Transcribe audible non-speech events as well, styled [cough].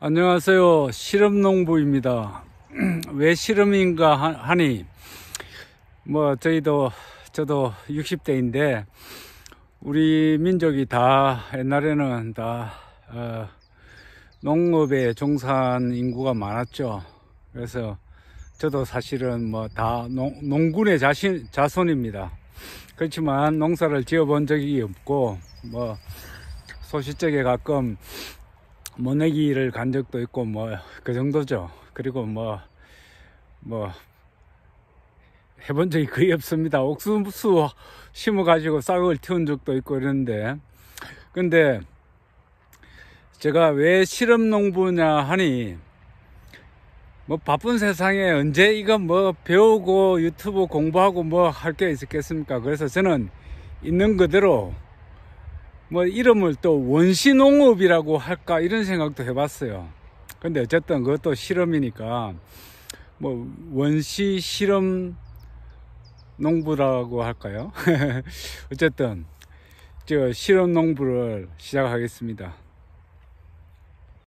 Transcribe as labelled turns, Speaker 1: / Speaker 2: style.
Speaker 1: 안녕하세요 실험농부입니다 [clears throat] 왜 실험인가 하니 뭐 저희도 저도 60대인데 우리 민족이 다 옛날에는 다 어, 농업에 종사한 인구가 많았죠 그래서 저도 사실은 뭐 다 농군의 자신, 자손입니다 그렇지만 농사를 지어본 적이 없고 뭐 소시적에 가끔 모내기를 간 적도 있고 뭐 그 정도죠 그리고 뭐뭐 뭐 해본 적이 거의 없습니다 옥수수 심어 가지고 싹을 틔운 적도 있고 이러는데 근데 제가 왜 실험 농부냐 하니 뭐 바쁜 세상에 언제 이거 뭐 배우고 유튜브 공부하고 뭐 할 게 있겠습니까 었 그래서 저는 있는 그대로 뭐 이름을 또 원시농업이라고 할까 이런 생각도 해봤어요 근데 어쨌든 그것도 실험이니까 뭐 원시 실험 농부라고 할까요 [laughs] 어쨌든 저 실험 농부를 시작하겠습니다